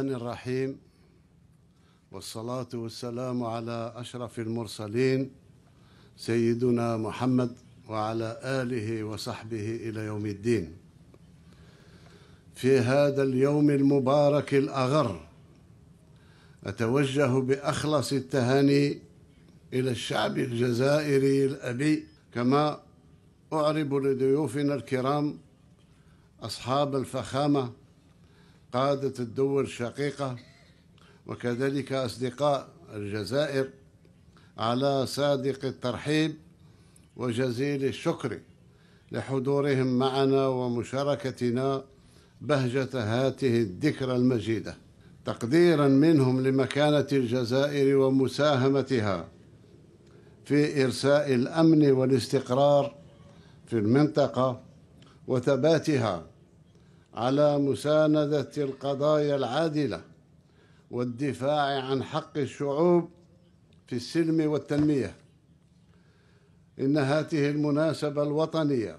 الرحمن الرحيم والصلاة والسلام على أشرف المرسلين سيدنا محمد وعلى آله وصحبه إلى يوم الدين في هذا اليوم المبارك الأغر أتوجه بأخلص التهاني إلى الشعب الجزائري الأبي كما أعرب لضيوفنا الكرام أصحاب الفخامة قادة الدول الشقيقة وكذلك أصدقاء الجزائر على صادق الترحيب وجزيل الشكر لحضورهم معنا ومشاركتنا بهجة هاته الذكرى المجيدة تقديرا منهم لمكانة الجزائر ومساهمتها في إرساء الأمن والاستقرار في المنطقة وثباتها على مساندة القضايا العادلة والدفاع عن حق الشعوب في السلم والتنمية إن هذه المناسبة الوطنية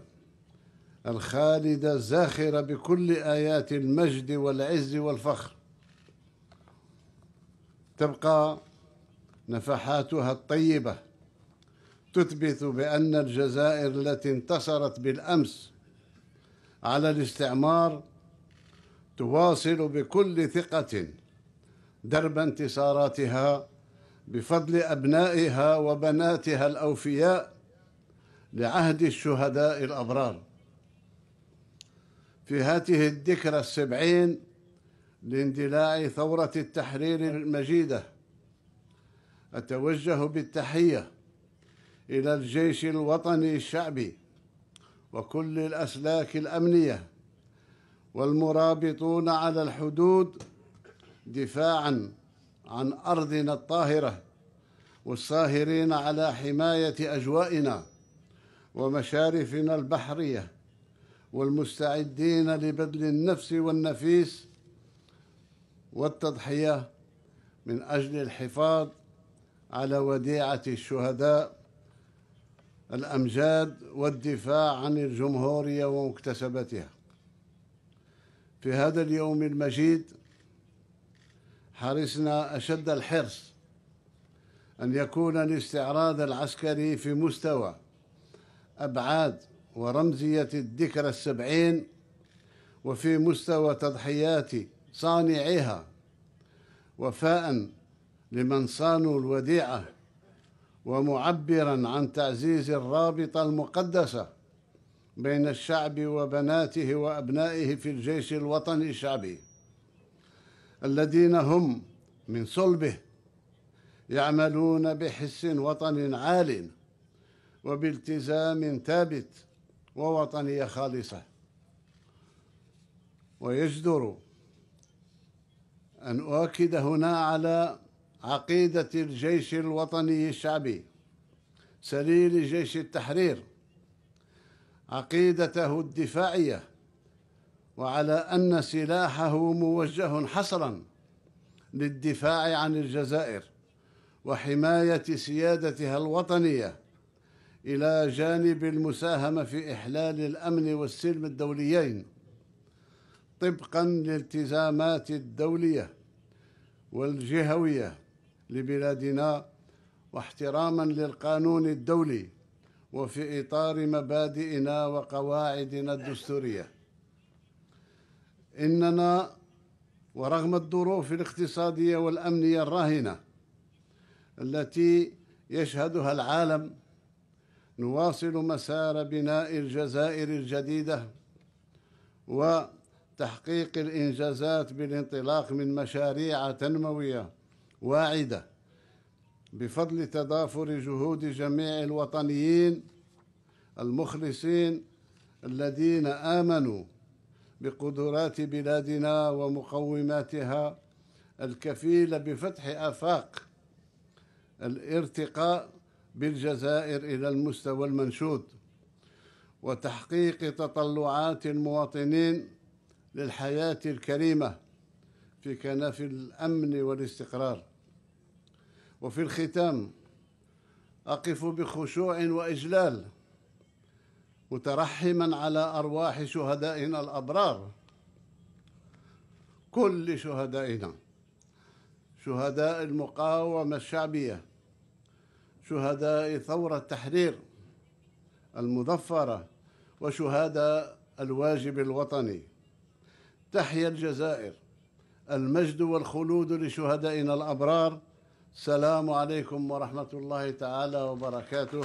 الخالدة الزاخرة بكل آيات المجد والعز والفخر تبقى نفحاتها الطيبة تثبت بأن الجزائر التي انتصرت بالأمس على الاستعمار تواصل بكل ثقة درب انتصاراتها بفضل أبنائها وبناتها الأوفياء لعهد الشهداء الأبرار في هاته الذكرى السبعين لاندلاع ثورة التحرير المجيدة أتوجه بالتحية إلى الجيش الوطني الشعبي وكل الأسلاك الأمنية والمرابطون على الحدود دفاعا عن أرضنا الطاهرة والساهرين على حماية أجوائنا ومشارفنا البحرية والمستعدين لبذل النفس والنفيس والتضحية من أجل الحفاظ على وديعة الشهداء الأمجاد والدفاع عن الجمهورية ومكتسباتها في هذا اليوم المجيد حرصنا أشد الحرص أن يكون الاستعراض العسكري في مستوى أبعاد ورمزية الذكرى السبعين وفي مستوى تضحيات صانعيها وفاء لمن صانوا الوديعه ومعبرا عن تعزيز الرابطه المقدسه بين الشعب وبناته وابنائه في الجيش الوطني الشعبي الذين هم من صلبه يعملون بحس وطن عال وبالتزام ثابت ووطنيه خالصه ويجدر ان اؤكد هنا على عقيدة الجيش الوطني الشعبي سليل جيش التحرير عقيدته الدفاعية وعلى أن سلاحه موجه حصرا للدفاع عن الجزائر وحماية سيادتها الوطنية إلى جانب المساهمة في إحلال الأمن والسلم الدوليين طبقا لالتزامات الدولية والجهوية لبلادنا واحتراما للقانون الدولي وفي إطار مبادئنا وقواعدنا الدستورية إننا ورغم الظروف الاقتصادية والأمنية الراهنة التي يشهدها العالم نواصل مسار بناء الجزائر الجديدة وتحقيق الإنجازات بالانطلاق من مشاريع تنموية واعدة بفضل تضافر جهود جميع الوطنيين المخلصين الذين آمنوا بقدرات بلادنا ومقوماتها الكفيلة بفتح آفاق الارتقاء بالجزائر إلى المستوى المنشود وتحقيق تطلعات المواطنين للحياة الكريمة في كنف الأمن والاستقرار وفي الختام أقف بخشوع وإجلال مترحما على أرواح شهدائنا الأبرار كل شهدائنا شهداء المقاومة الشعبية شهداء ثورة التحرير المظفرة وشهداء الواجب الوطني تحيا الجزائر المجد والخلود لشهدائنا الأبرار السلام عليكم ورحمة الله تعالى وبركاته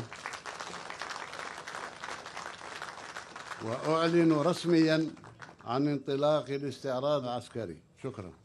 وأعلن رسميا عن انطلاق الاستعراض العسكري شكرا